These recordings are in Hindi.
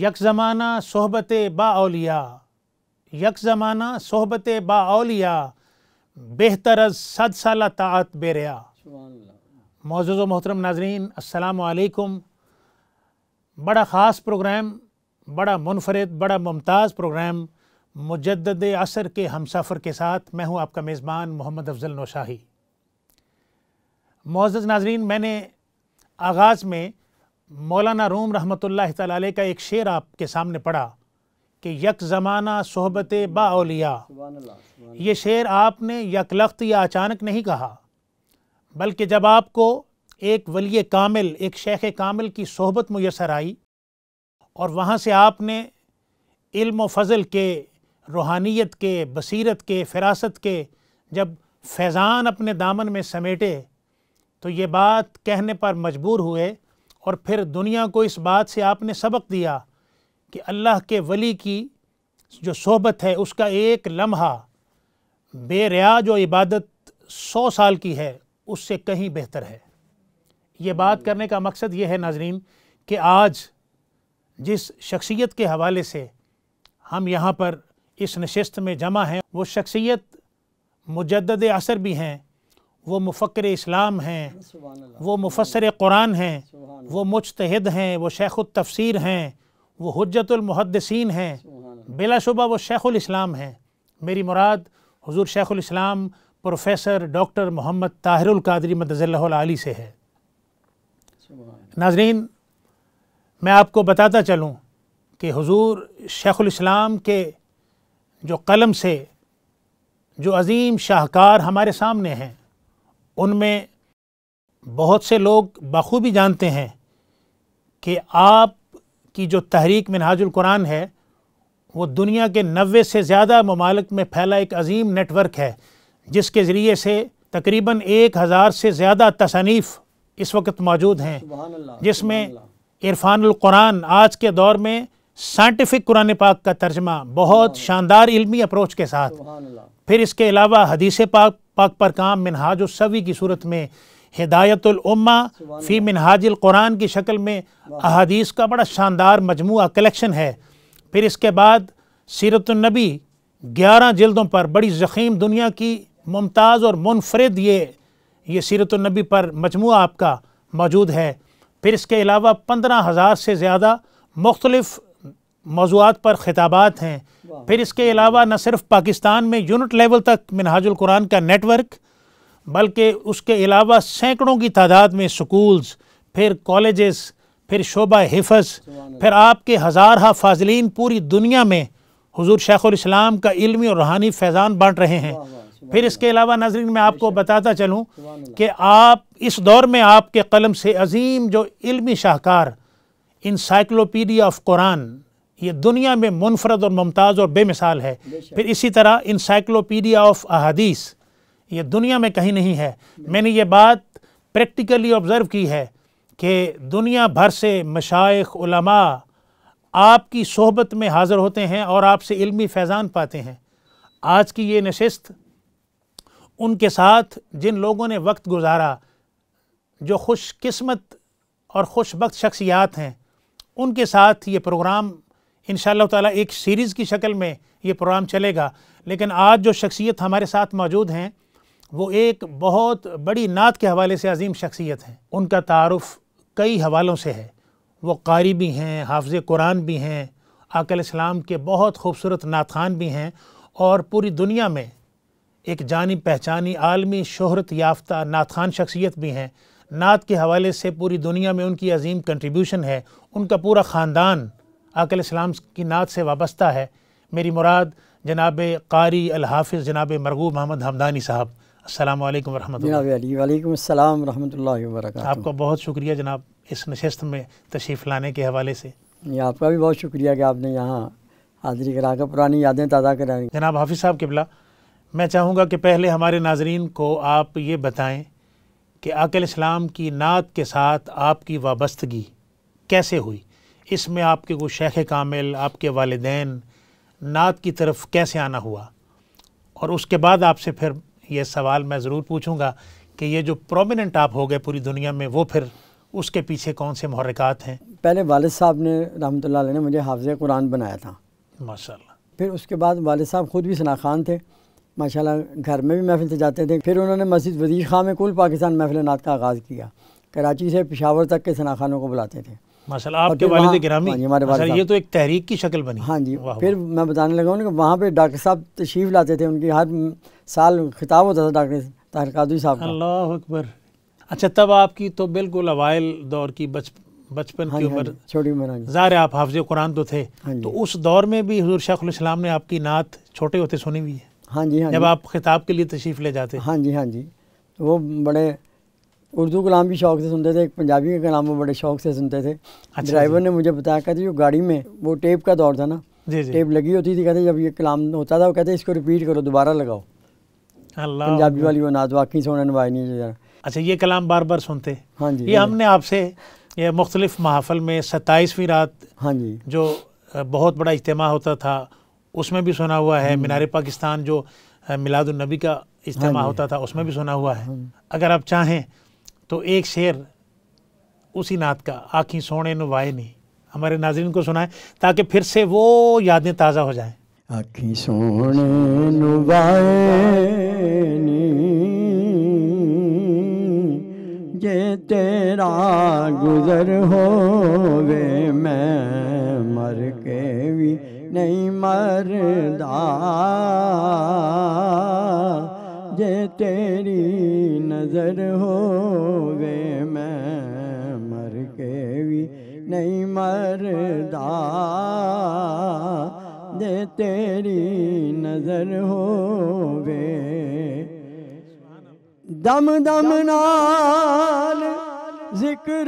यक ज़माना सोहबत बाउलिया यक ज़माना सोहबत बाउलिया बेहतर अज सद साल तात बेरिया मौजूद मोहतरम नाजरीन असलकुम बड़ा ख़ास प्रोग्राम बड़ा मुनफरद बड़ा मुमताज़ प्रोग्राम मुजद असर के हम सफ़र के साथ मैं हूँ आपका मेज़बान मोहम्मद अफजल नौशाही मोज़ नाजरीन मैंने आगाज़ में मौलाना रूम रहमत ला का एक शेर आपके सामने पढ़ा कि यक ज़माना सोहबत बाउलिया ये शेर आपने लख्त या अचानक नहीं कहा बल्कि जब आपको एक वली कामिल एक शेख कामिल की सोहबत मैसर आई और वहाँ से आपने इल्म फ़ज़ल के रूहानियत के बसीरत के फिरासत के जब फैज़ान अपने दामन में समेटे तो ये बात कहने पर मजबूर हुए और फिर दुनिया को इस बात से आपने सबक दिया कि अल्लाह के वली की जो सोहबत है उसका एक लम्हा बेरिया जो इबादत सौ साल की है उससे कहीं बेहतर है ये बात करने का मकसद ये है नाजरीन कि आज जिस शख्सियत के हवाले से हम यहाँ पर इस नशस्त में जमा हैं वो शख्सियत मुजद असर भी हैं वो मुफ़्र इस्लाम हैं वो मुफसर कुरान हैं वो मुजतहद हैं वो शेख तफसीर हैं वो हजतुलमहदसिन हैं बिलाशुबा वो शेख़ुलस्लाम हैं मेरी मुराद हजूर शेख़ुलस्लाम प्रोफेसर डॉक्टर मोहम्मद ताहिरुल कादरी मदज़ल्लाली से है नाजरीन मैं आपको बताता चलूँ कि हजूर शेख़ुलस्लाम के जो कलम से जो अज़ीम शाहकार हमारे सामने हैं उनमें बहुत से लोग बखूबी जानते हैं कि आप की जो तहरीक मिनहाजुल कुरान है वो दुनिया के नबे से ज़्यादा ममालक में फैला एक अजीम नेटवर्क है जिसके ज़रिए से तकरीबन एक हज़ार से ज़्यादा तसनीफ़ इस वक्त मौजूद हैं जिसमें इरफानकुरान कुरान आज के दौर में साइंटिफिक कुरान पाक का तर्जमा बहुत शानदार इल्मी अप्रोच के साथ फिर इसके अलावा हदीस पाक वक्त पर काम मिनहाज सवी की सूरत में हिदायतलमा फ़ी मिनहाजिल कुरान की शक्ल में अहादीस का बड़ा शानदार मजमू कलेक्शन है फिर इसके बाद सीरतनबी ग्यारह जल्दों पर बड़ी ज़ख़ीम दुनिया की मुमताज़ और मुनफरद ये ये सीरतनबी पर मजमू आपका मौजूद है फिर इसके अलावा पंद्रह हज़ार से ज़्यादा मुख्तलफ़ मौजूद पर खिताबात हैं फिर इसके अलावा न सिर्फ पाकिस्तान में यूनिट लेवल तक मिनहाजुल कुरान का नेटवर्क बल्कि उसके अलावा सैकड़ों की तादाद में स्कूल्स फिर कॉलेजेस फिर शोबा हिफज फिर आपके हज़ार हा फाजलिन पूरी दुनिया में हजूर उम का इलमी और रूहानी फैज़ान बांट रहे हैं फिर इसके अलावा नजरिन मैं आपको बताता चलूँ कि आप इस दौर में आपके कलम से अजीम जो इलमी शाहकार इंसाइक्लोपीडिया ऑफ कुरान ये दुनिया में मुनफरद और मुमताज़ और बेमिसाल है फिर इसी तरह इंसाइक्लोपीडिया ऑफ अहादीस ये दुनिया में कहीं नहीं है मैंने ये बात प्रैक्टिकली ऑब्ज़र्व की है कि दुनिया भर से मशाइलमा आपकी सोहबत में हाज़िर होते हैं और आपसे इल्मी फैज़ान पाते हैं आज की ये नशस्त उनके साथ जिन लोगों ने वक्त गुजारा जो खुशकस्मत और खुशबक शख्सियात हैं उनके साथ ये प्रोग्राम इन ताला एक सीरीज़ की शक्ल में ये प्रोग्राम चलेगा लेकिन आज जो शख्सियत हमारे साथ मौजूद हैं वो एक बहुत बड़ी नात के हवाले से अजीम शख्सियत हैं उनका तारफ़ कई हवालों से है वो कारी भी हैं हाफज कुरान भी हैं आकल इस्लाम के बहुत खूबसूरत नातखान भी हैं और पूरी दुनिया में एक जानी पहचानी आलमी शहरत याफ्ता नातखान शख्सियत भी हैं नात के हवाले से पूरी दुनिया में उनकी अजीम कंट्रीब्यूशन है उनका पूरा ख़ानदान आकल इस्लाम की नात से वाबस्ता है मेरी मुराद जनाब कारी अलहाफ़ जनाब मरगूब मोहम्मद हमदानी साहब अल्लाम वरहमतुल्लाम रहमतुल्लाहि वरक आपका बहुत शुक्रिया जनाब इस नशस्त में तशरीफ़ लाने के हवाले से आपका भी बहुत शुक्रिया कि आपने यहाँ हाजिरी कराकर पुरानी यादें ताज़ा कराई जनाब हाफिज़ साहब किबला मैं चाहूँगा कि पहले हमारे नाजरन को आप ये बताएँ कि आकल इस्लाम की नात के साथ आपकी वाबस्तगी कैसे हुई इसमें आपके को शेख कामिल आपके वालदेन नात की तरफ कैसे आना हुआ और उसके बाद आपसे फिर ये सवाल मैं ज़रूर पूछूंगा कि ये जो प्रोमिनेंट आप हो गए पूरी दुनिया में वो फिर उसके पीछे कौन से महरक़ात हैं पहले वालद साहब ने रहमत ने मुझे हाफ़ कुरान बनाया था माशा फिर उसके बाद वाल साहब ख़ुद भी सना खान थे माशाल्लाह घर में भी महफिल से जाते थे फिर उन्होंने मस्जिद वजीर खां में कुल पाकिस्तान महफिल नात का आगाज़ किया कराची से पिशावर तक के सना खानों को बुलाते थे हाँ ये तो एक तहरीक की शक्ल बनी हाँ जी फिर मैं बताने लगा हूँ वहाँ पे डॉक्टर साहब तशरीफ़ लाते थे उनकी हर साल खिताब होता था डॉक्टर ताहिर कादरी साहब अल्लाह अकबर अच्छा तब आपकी तो बिल्कुल अवायल दौर की बच बचपन हाँ की हाँ उम्र छोटी उम्र ज़ाहिर आप हाफज कुरान तो थे तो उस दौर में भी हजूर शाह ने आपकी नात छोटे होते सुनी हुई है हाँ जी हाँ जब आप खिताब के लिए तशरीफ़ ले जाते हाँ जी हाँ जी वो बड़े उर्दू कलाम भी शौक से सुनते थे एक पंजाबी के कलाम वो बड़े शौक से सुनते थे अच्छा ड्राइवर अच्छा। ने मुझे बताया कहते जो गाड़ी में वो टेप का दौर था ना जी जी टेप लगी होती थी कहते जब ये कलाम होता था वो कहते इसको रिपीट करो दोबारा लगाओ अल्लाह पंजाबी वाली वो नाज वाकई नवाज नहीं जरा अच्छा ये कलाम बार बार सुनते हाँ जी ये हाँ हमने आपसे ये मुख्तलिफ महाफल में सत्ताईसवीं रात हाँ जी जो बहुत बड़ा इज्तम होता था उसमें भी सुना हुआ है हम्म। मीनार पाकिस्तान जो मिलादुलनबी का इज्तम हाँ होता था उसमें भी सुना हुआ है हाँ अगर आप चाहें तो एक शेर उसी नात का आँखें सोने वाए नहीं हमारे नाजरन को सुनाएं ताकि फिर से वो यादें ताज़ा हो जाएं आँखें सोने नुबाए नी ये तेरा गुजर हो वे मैं मर के भी नहीं मरदा मुझे तेरी नज़र हो गए मैं मर के भी नहीं मरदा दे तेरी नज़र हो गए दम दम नाल जिक्र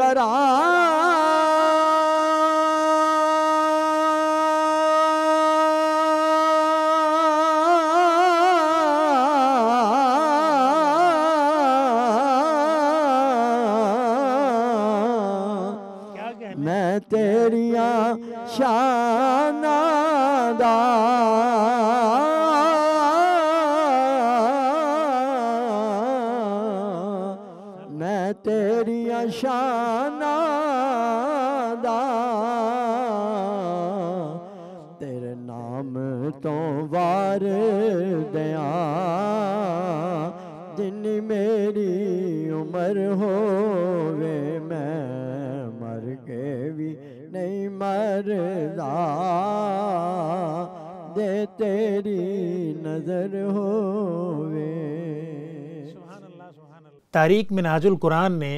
करा मैं तेरिया शाना तेरे नाम तो वार दया जिनी मेरी उम्र हो होवे मैं परदा दे तेरी नजर होवे तारीख मिनाजुल कुरान ने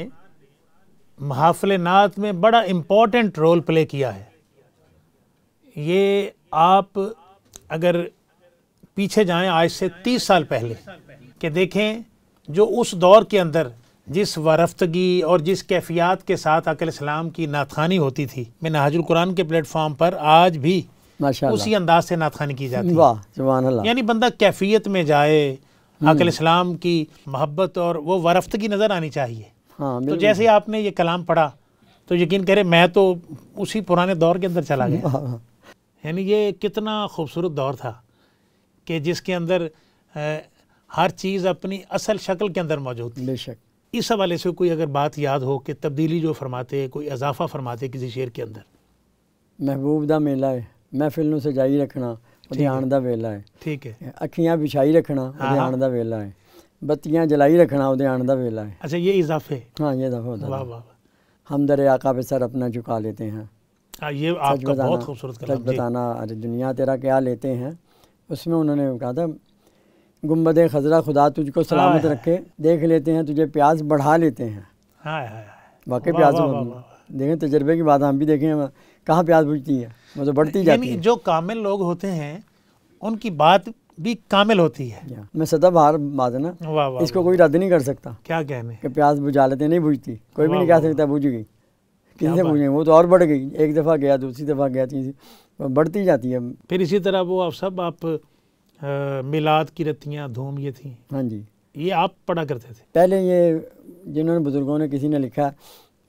महाफिल नात में बड़ा इम्पोर्टेंट रोल प्ले किया है ये आप अगर पीछे जाएं आज से तीस साल पहले कि देखें जो उस दौर के अंदर जिस वरफ्तगी और जिस कैफियत के साथ अकल इस्लाम की नातखानी होती थी मैं नाजुल कुरान के प्लेटफॉर्म पर आज भी उसी अंदाज से नातखानी की जाती है यानी बंदा कैफियत में जाए अकल हम्म। इस्लाम की मोहब्बत और वो वरफ्तगी नज़र आनी चाहिए हाँ, तो जैसे आपने ये कलाम पढ़ा तो यकीन करे मैं तो उसी पुराने दौर के अंदर चला गया यानी ये कितना खूबसूरत दौर था कि जिसके अंदर हर चीज़ अपनी असल शक्ल के अंदर मौजूद थी बेशक इस हवाले से कोई अगर बात याद हो कि तब्दीली जो फरमाते कोई इजाफा फरमाते किसी शेर के अंदर महबूब का मेला है महफिल में सजाई रखना ध्यान का वेला है ठीक है अखियाँ बिछाई रखना ध्यान हाँ, का हाँ। वेला है बत्तियाँ जलाई रखना वो का वेला है अच्छा ये इजाफे हाँ ये इजाफा होता वाह वाह हम दर आका पे सर अपना झुका लेते हैं आ, हाँ, ये आपका बहुत खूबसूरत बताना अरे दुनिया तेरा क्या लेते हैं उसमें उन्होंने कहा था गुम्बद खजरा खुदा तुझको सलामत रखे देख लेते हैं तुझे प्याज बढ़ा लेते हैं वाकई प्यास देखें तजर्बे की बात हम भी देखें कहाँ प्यास बुझती है मतलब बढ़ती जाती है जो कामिल लोग होते हैं उनकी बात भी कामिल होती है मैं सदा बाहर बात है ना इसको कोई रद्द नहीं कर सकता क्या कहने कि प्यास बुझा लेते नहीं बुझती कोई भी नहीं कह सकता बुझ गई किसने बुझे वो तो और बढ़ गई एक दफ़ा गया दूसरी दफ़ा गया तीसरी बढ़ती जाती है फिर इसी तरह वो आप सब आप मिलाद की रत्तियाँ धूम ये थी हाँ जी ये आप पढ़ा करते थे पहले ये जिन्होंने बुज़ुर्गों ने किसी ने लिखा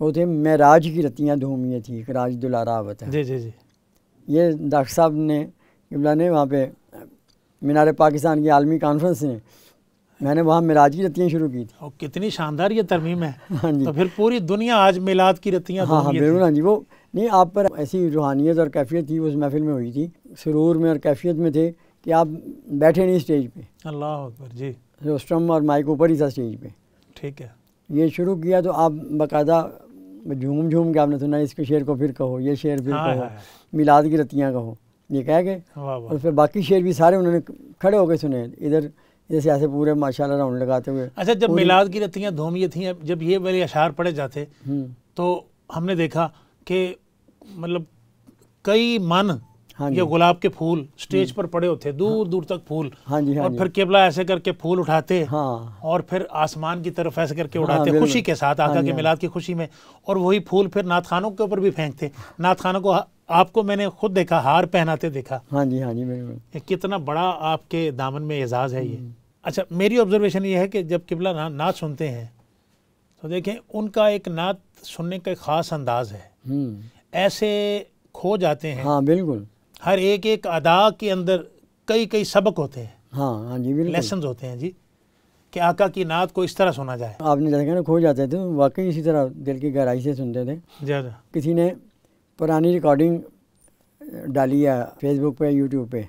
वो थे महराज की रत्तियाँ धूम ये थी राज दुलारा आवत है जी जी जी ये डॉक्टर साहब ने इमला ने वहाँ पे मीनार पाकिस्तान की आलमी कॉन्फ्रेंस में मैंने वहाँ मिराज की रत्तियाँ शुरू की थी और कितनी शानदार ये तरमीम है हाँ जी तो फिर पूरी दुनिया आज मिलाद की रत्तियाँ हाँ हाँ बिल्कुल हाँ जी वो नहीं आप पर ऐसी रूहानियत और कैफियत थी उस महफिल में हुई थी सुरूर में और कैफियत में थे कि आप बैठे नहीं स्टेज पे अल्लाह अकबर जी रोस्ट्रम और माइक ऊपर ही था स्टेज पे ठीक है ये शुरू किया तो आप बाकायदा झूम झूम के आपने सुना इसके शेर को फिर कहो ये शेर फिर हाँ, कहो हाँ, हाँ। मिलाद की रतियाँ कहो ये कह गए और फिर बाकी शेर भी सारे उन्होंने खड़े होकर सुने इधर जैसे ऐसे पूरे माशाल्लाह राउंड लगाते हुए अच्छा जब मिलाद की रतियाँ ये थी जब ये वाले अशार पढ़े जाते हम्म। तो हमने देखा कि मतलब कई मन हाँ ये गुलाब के फूल स्टेज हम्म। पर पड़े होते दूर दूर हाँ। तक फूल हाँ जी, हाँ और फिर केबला ऐसे करके फूल उठाते हाँ। और फिर आसमान की तरफ ऐसे करके हाँ, उठाते खुशी के साथ आका के मिलाद की खुशी में और वही फूल फिर नाथ खानों के ऊपर भी फेंकते नाथ खानों को आपको मैंने खुद देखा हार पहनाते देखा हाँ जी हाँ जी ये कितना बड़ा आपके दामन में एजाज़ है ये हम्म। अच्छा मेरी ऑब्जर्वेशन ये है कि जब किबला नाच सुनते हैं तो देखें उनका एक नात सुनने का खास अंदाज है हम्म। ऐसे खो जाते हैं हाँ बिल्कुल हर एक एक अदा के अंदर कई कई सबक होते हैं हाँ हाँ जी लेसन होते हैं जी कि आका की नात को इस तरह सुना जाए आपने जैसे ना खो जाते थे वाकई इसी तरह दिल की गहराई से सुनते थे ज़्यादा किसी ने पुरानी रिकॉर्डिंग डाली है फेसबुक पे यूट्यूब पे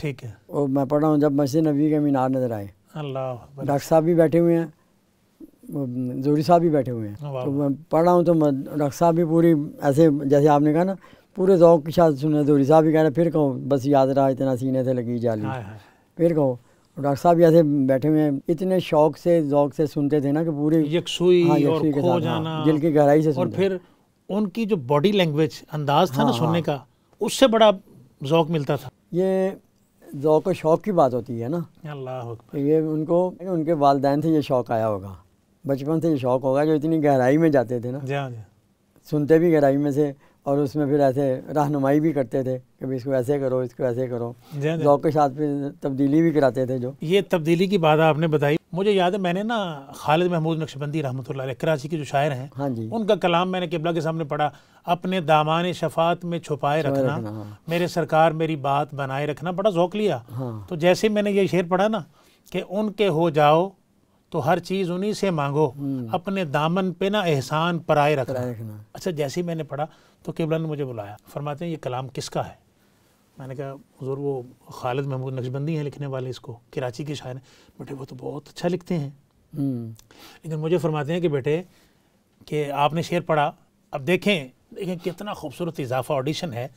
ठीक है और मैं पढ़ रहा हूँ जब मस्जिद नबी के मीनार नज़र आए अल्लाह डॉक्टर साहब भी बैठे हुए हैं जोरी साहब भी बैठे हुए हैं तो मैं पढ़ रहा हूँ तो डॉक्टर साहब भी पूरी ऐसे जैसे आपने कहा ना पूरे ज़ौक के साथ सुने तो साहब भी कहना फिर कहो बस याद रहा इतना सीने से लगी जाली फिर कहो डॉक्टर साहब ऐसे बैठे हुए इतने शौक से ज़ौक से सुनते थे ना कि पूरे हाँ, हाँ, दिल की गहराई से फिर उनकी जो बॉडी लैंग्वेज अंदाज था ना हाँ, सुनने का उससे बड़ा ज़ौक मिलता था ये ज़ौक और शौक की बात होती है ना अल्लाह तो ये उनको उनके वालदेन से ये शौक आया होगा बचपन से ये शौक होगा जो इतनी गहराई में जाते थे ना सुनते भी गहराई में से और उसमें फिर ऐसे रहनुमाई भी करते थे कि भाई इसको ऐसे करो इसको ऐसे करो लोग हाँ के साथ फिर तब्दीली भी कराते थे जो ये तब्दीली की बात आपने बताई मुझे याद है मैंने ना खालिद महमूद नक्शबंदी रहमत कराची के जो शायर हैं हाँ जी उनका कलाम मैंने किबला के सामने पढ़ा अपने दामान शफात में छुपाए रखना, रखना हाँ। मेरे सरकार मेरी बात बनाए रखना बड़ा जौक लिया हाँ। तो जैसे मैंने ये शेर पढ़ा ना कि उनके हो जाओ तो हर चीज़ उन्हीं से मांगो हम्म। अपने दामन पे ना एहसान पराए रखना।, अच्छा जैसे ही मैंने पढ़ा तो केबला ने मुझे बुलाया फरमाते हैं ये कलाम किसका है मैंने कहा हजूर वो खालिद महमूद नक्शबंदी हैं लिखने वाले इसको कराची के शायर बेटे वो तो बहुत अच्छा लिखते हैं हम्म। लेकिन मुझे फरमाते हैं कि बेटे कि आपने शेर पढ़ा अब देखें देखें कितना खूबसूरत इजाफा ऑडिशन है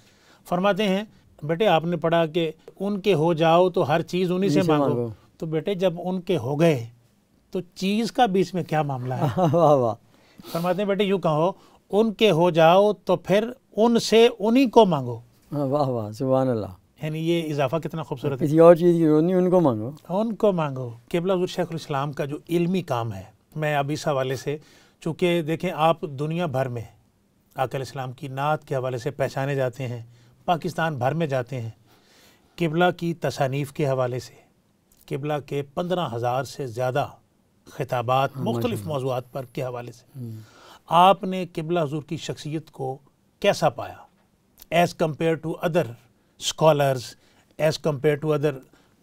फरमाते हैं बेटे आपने पढ़ा कि उनके हो जाओ तो हर चीज़ उन्हीं से मांगो तो बेटे जब उनके हो गए तो चीज़ का बीच में क्या मामला है वाह वाह फरमाते हैं बेटे यूँ कहो उनके हो जाओ तो फिर उनसे उन्हीं को मांगो हाँ, वाह वाह सुबह अल्लाह यानी ये इजाफा कितना खूबसूरत है किसी और चीज़ की जरूरत नहीं उनको मांगो उनको मांगो केबला शेखुलस्लाम का जो इल्मी काम है मैं अब इस हवाले से चूँकि देखें आप दुनिया भर में आकल इस्लाम की नात के हवाले से पहचाने जाते हैं पाकिस्तान भर में जाते हैं किबला की तसानीफ़ के हवाले से किबला के पंद्रह हज़ार से ज़्यादा खिताबात हाँ, मुख्तलिफ मौजूद पर के हवाले से हम्म। आपने किबला हजूर की शख्सियत को कैसा पाया as compare to other scholars as compare to other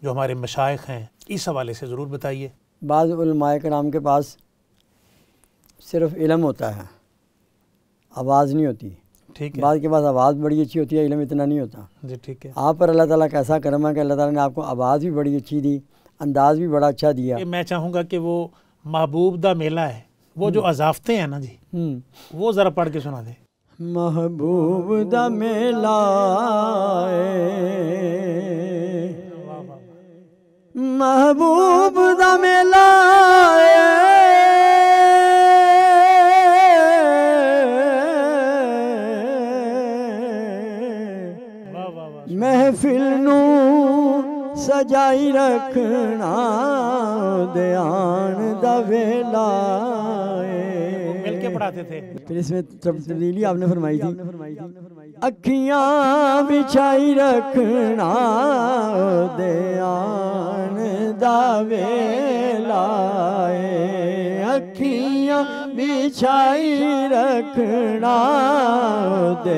जो हमारे मशाइ हैं इस हवाले से ज़रूर बताइए बाज़ कराम के पास सिर्फ इलम होता है आवाज़ नहीं होती ठीक है बाद के पास आवाज़ बड़ी अच्छी होती है इलम इतना नहीं होता जी ठीक है आप पर अल्लाह ताला कैसा करम है कि अल्लाह ताला ने आपको आवाज़ भी बड़ी अच्छी दी अंदाज भी बड़ा अच्छा दिया मैं चाहूँगा कि वो महबूब का मेला है वो जो हम्म। अजाफते हैं ना जी हम्म। वो ज़रा पढ़ के सुना दे महबूब दा मेला महबूब दा मेला महफिल नू सजाई रखना ਧਿਆਨ ਦਾ ਵੇਲਾ मिल के पढ़ाते फिर इसमें तब्दीली आपने फरमाई थी अखियां बिछाई रखना दयान दावे लाए अखियां बिछाई रखना दे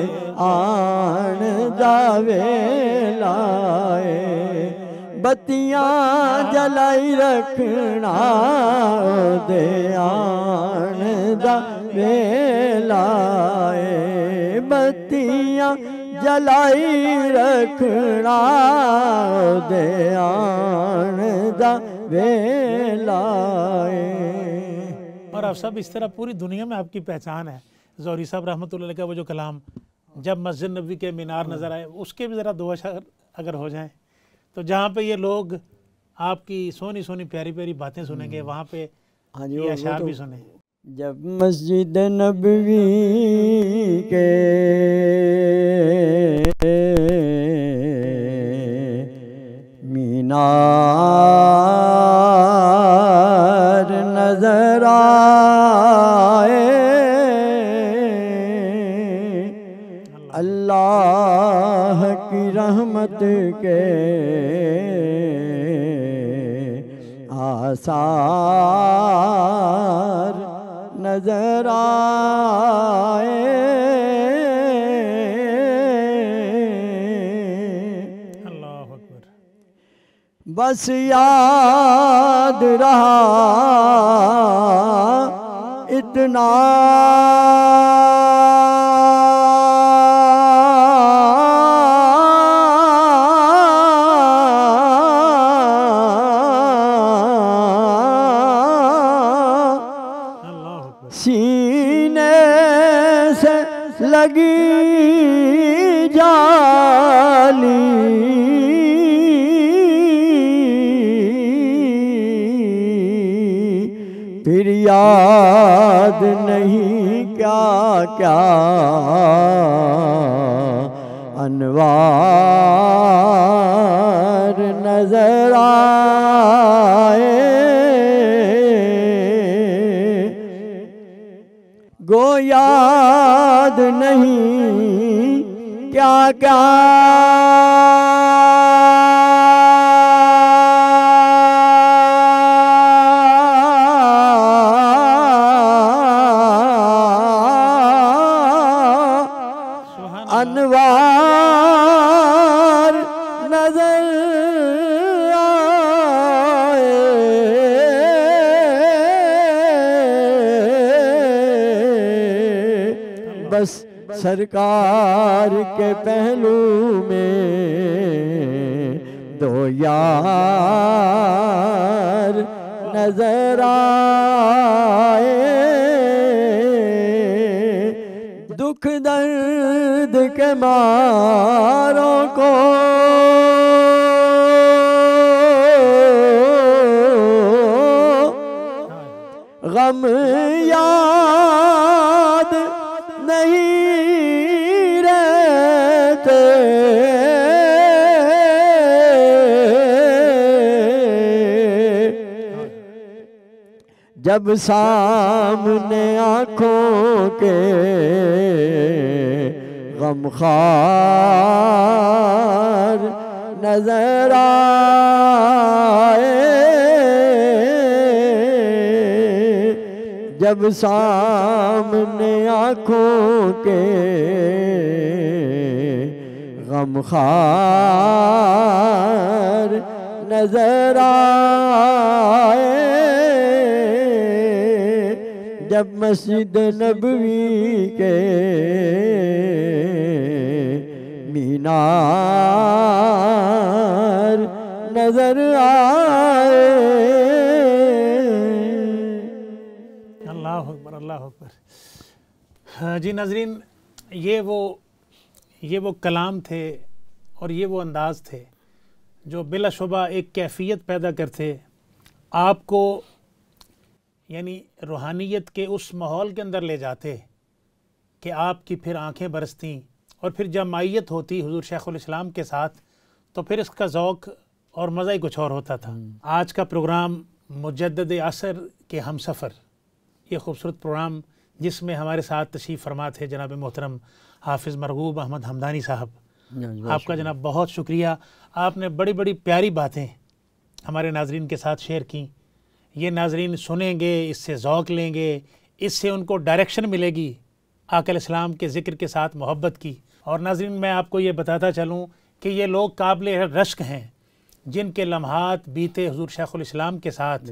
आन दावे लाए बत्तियां जलाई रखना दे आन दा बत्तियां जलाई रखना दे आन दा और आप सब इस तरह पूरी दुनिया में आपकी पहचान है जौहरी साहब रहमतुल्लाह का वो जो कलाम जब मस्जिद नबी के मीनार नज़र आए उसके भी ज़रा दो अशर अगर हो जाएं तो जहाँ पे ये लोग आपकी सोनी सोनी प्यारी प्यारी बातें सुनेंगे हम्म। वहाँ पे हाँ जी अशार तो भी सुने जब मस्जिद नबवी के अल्लाह की रहमत के आसार नजर आए बस याद रहा इतना सीने से लगी जाली फिर याद नहीं क्या क्या अनवार नजर आ याद नहीं क्या क्या सरकार के पहलू में दो यार नजर आए दुख दर्द के मारों को गम यार जब सामने आंखों के गमखार नजर आए जब सामने आंखों के गमखार नजर आए जब मस्जिद नबवी के मीनार नजर आए अल्लाह अकबर अल्लाह अकबर हाँ जी नजरीन ये वो ये वो कलाम थे और ये वो अंदाज़ थे जो बिलाशुबा एक कैफियत पैदा करते आपको यानी रूहानियत के उस माहौल के अंदर ले जाते कि आपकी फिर आंखें बरसती और फिर जब माइत होती हजूर शेख़ुलस्लाम के साथ तो फिर इसका ओक़ और मज़ा ही कुछ और होता था आज का प्रोग्राम मुजद असर के हम सफ़र ये खूबसूरत प्रोग्राम जिसमें हमारे साथ तशीफ़ फरमा थे जनाब मोहतरम हाफिज़ मरगूब अहमद हमदानी साहब हाँ आपका जनाब बहुत शुक्रिया आपने बड़ी बड़ी प्यारी बातें हमारे नाजरन के साथ शेयर की ये नाजरीन सुनेंगे इससे ओक़ लेंगे इससे उनको डायरेक्शन मिलेगी आकल इस्लाम के ज़िक्र के साथ मोहब्बत की और नाजरीन मैं आपको ये बताता चलूँ कि ये लोग काबिल रश्क हैं जिनके लम्हात बीते हजूर शेख़ुलस्लाम के साथ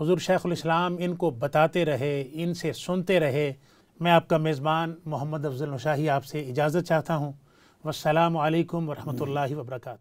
हजूर शेख़ुलस्लाम इनको बताते रहे इनसे सुनते रहे मैं आपका मेज़बान मोहम्मद अफजल शाही आपसे इजाज़त चाहता हूँ वालकम वरहमल वर्का